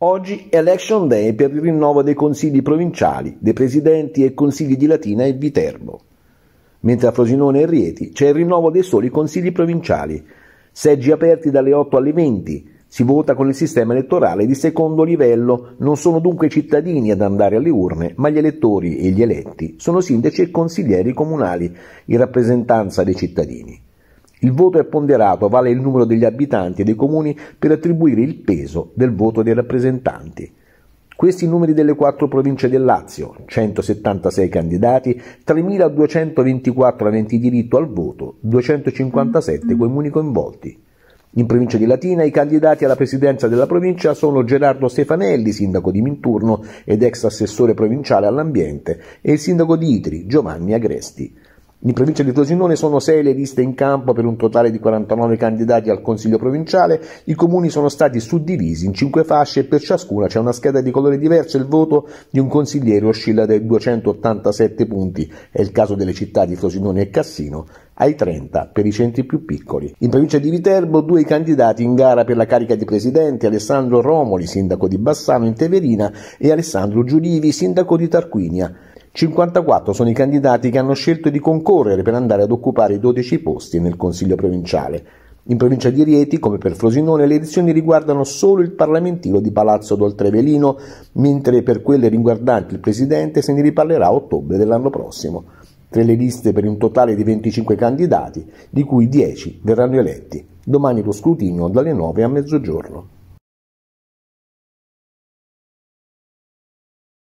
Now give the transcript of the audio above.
Oggi è election day per il rinnovo dei consigli provinciali, dei presidenti e consigli di Latina e Viterbo. Mentre a Frosinone e Rieti c'è il rinnovo dei soli consigli provinciali, seggi aperti dalle 8 alle 20, si vota con il sistema elettorale di secondo livello, non sono dunque i cittadini ad andare alle urne, ma gli elettori e gli eletti sono sindaci e consiglieri comunali in rappresentanza dei cittadini. Il voto è ponderato, vale il numero degli abitanti e dei comuni per attribuire il peso del voto dei rappresentanti. Questi i numeri delle quattro province del Lazio, 176 candidati, 3.224 aventi diritto al voto, 257 comuni coinvolti. In provincia di Latina i candidati alla presidenza della provincia sono Gerardo Stefanelli, sindaco di Minturno ed ex assessore provinciale all'ambiente, e il sindaco di Itri, Giovanni Agresti. In provincia di Frosinone sono 6 le liste in campo per un totale di 49 candidati al Consiglio provinciale, i comuni sono stati suddivisi in 5 fasce e per ciascuna c'è una scheda di colore diverso e il voto di un consigliere oscilla dai 287 punti, è il caso delle città di Frosinone e Cassino, ai 30 per i centri più piccoli. In provincia di Viterbo due candidati in gara per la carica di presidente, Alessandro Romoli, sindaco di Bassano in Teverina e Alessandro Giulivi, sindaco di Tarquinia. 54 sono i candidati che hanno scelto di concorrere per andare ad occupare i 12 posti nel Consiglio provinciale. In provincia di Rieti, come per Frosinone, le elezioni riguardano solo il parlamentino di Palazzo d'Oltrevelino, mentre per quelle riguardanti il presidente se ne riparlerà a ottobre dell'anno prossimo. Tre le liste per un totale di 25 candidati, di cui 10 verranno eletti. Domani lo scrutinio dalle 9 a mezzogiorno.